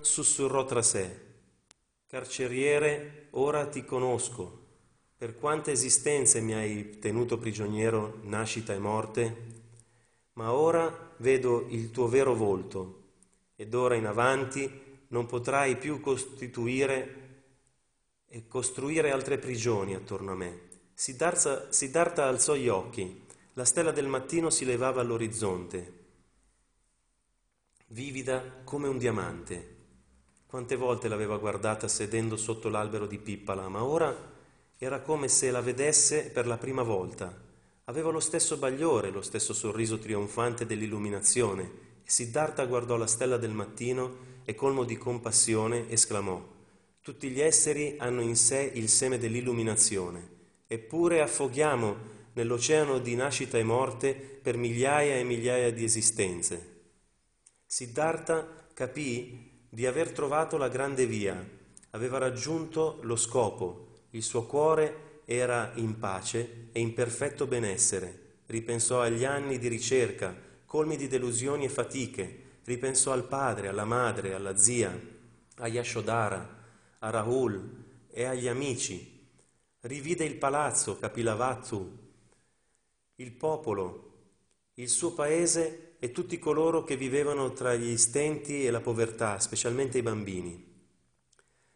sussurrò tra sé. Carceriere, ora ti conosco. Per quante esistenze mi hai tenuto prigioniero, nascita e morte? Ma ora vedo il tuo vero volto, ed ora in avanti non potrai più costituire e costruire altre prigioni attorno a me. Siddhartha, Siddhartha alzò gli occhi, la stella del mattino si levava all'orizzonte, vivida come un diamante. Quante volte l'aveva guardata sedendo sotto l'albero di Pippala, ma ora era come se la vedesse per la prima volta. Aveva lo stesso bagliore, lo stesso sorriso trionfante dell'illuminazione, Siddhartha guardò la stella del mattino e colmo di compassione esclamò, tutti gli esseri hanno in sé il seme dell'illuminazione, eppure affoghiamo nell'oceano di nascita e morte per migliaia e migliaia di esistenze. Siddhartha capì di aver trovato la grande via, aveva raggiunto lo scopo, il suo cuore era in pace e in perfetto benessere. Ripensò agli anni di ricerca, colmi di delusioni e fatiche, ripensò al padre, alla madre, alla zia, a Yashodhara, a Rahul e agli amici. Rivide il palazzo, Kapilavattu, il popolo, il suo paese e tutti coloro che vivevano tra gli stenti e la povertà, specialmente i bambini.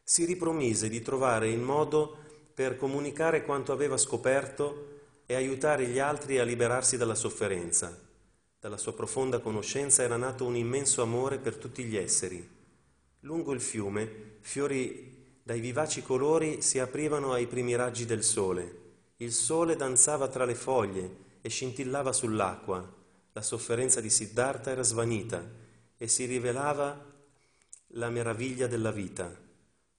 Si ripromise di trovare il modo per comunicare quanto aveva scoperto e aiutare gli altri a liberarsi dalla sofferenza. Dalla sua profonda conoscenza era nato un immenso amore per tutti gli esseri. Lungo il fiume, fiori dai vivaci colori si aprivano ai primi raggi del sole. Il sole danzava tra le foglie e scintillava sull'acqua. La sofferenza di Siddhartha era svanita e si rivelava la meraviglia della vita.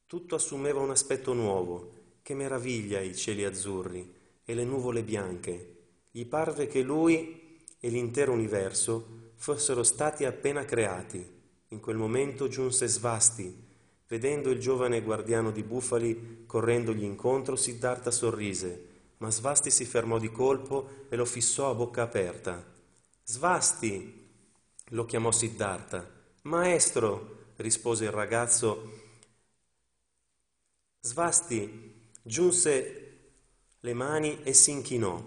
Tutto assumeva un aspetto nuovo. Che meraviglia i cieli azzurri e le nuvole bianche. Gli parve che lui e l'intero universo fossero stati appena creati. In quel momento giunse Svasti. Vedendo il giovane guardiano di bufali correndogli incontro, Siddhartha sorrise ma Svasti si fermò di colpo e lo fissò a bocca aperta. Svasti! lo chiamò Siddhartha. Maestro! rispose il ragazzo. Svasti giunse le mani e si inchinò,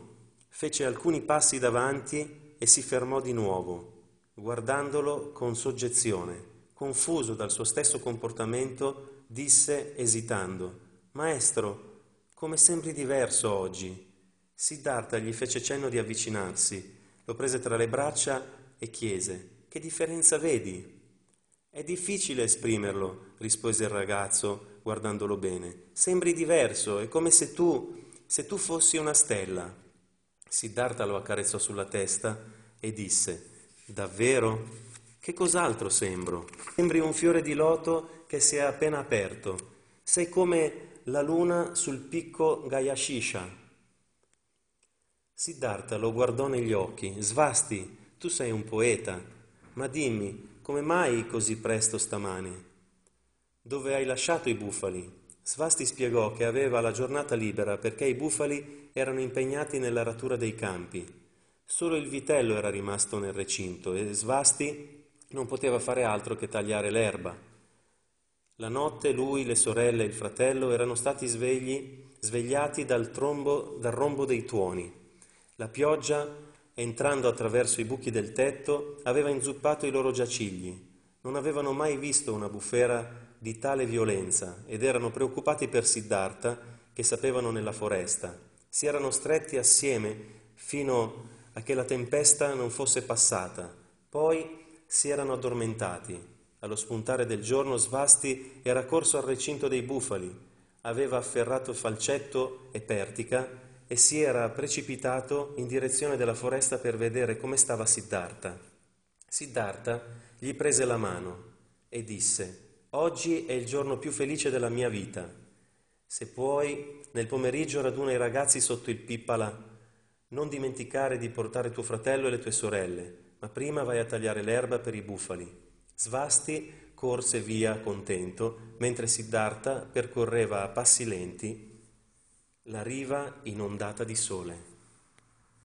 fece alcuni passi davanti e si fermò di nuovo, guardandolo con soggezione. Confuso dal suo stesso comportamento, disse esitando: Maestro, come sembri diverso oggi. Siddhartha gli fece cenno di avvicinarsi, lo prese tra le braccia e chiese: Che differenza vedi? È difficile esprimerlo, rispose il ragazzo guardandolo bene. Sembri diverso, è come se tu, se tu fossi una stella. Siddhartha lo accarezzò sulla testa e disse: Davvero? Che cos'altro sembro? Sembri un fiore di loto che si è appena aperto sei come la luna sul picco Gayashisha. Siddhartha lo guardò negli occhi. Svasti, tu sei un poeta, ma dimmi, come mai così presto stamani? Dove hai lasciato i bufali? Svasti spiegò che aveva la giornata libera perché i bufali erano impegnati nella ratura dei campi. Solo il vitello era rimasto nel recinto e Svasti non poteva fare altro che tagliare l'erba. La notte lui, le sorelle e il fratello erano stati svegli, svegliati dal, trombo, dal rombo dei tuoni. La pioggia, entrando attraverso i buchi del tetto, aveva inzuppato i loro giacigli. Non avevano mai visto una bufera di tale violenza ed erano preoccupati per Siddhartha, che sapevano nella foresta. Si erano stretti assieme fino a che la tempesta non fosse passata. Poi si erano addormentati allo spuntare del giorno Svasti era corso al recinto dei bufali, aveva afferrato falcetto e pertica e si era precipitato in direzione della foresta per vedere come stava Siddhartha. Siddhartha gli prese la mano e disse, oggi è il giorno più felice della mia vita. Se puoi, nel pomeriggio raduna i ragazzi sotto il pippala. Non dimenticare di portare tuo fratello e le tue sorelle, ma prima vai a tagliare l'erba per i bufali. Svasti corse via contento, mentre Siddhartha percorreva a passi lenti la riva inondata di sole.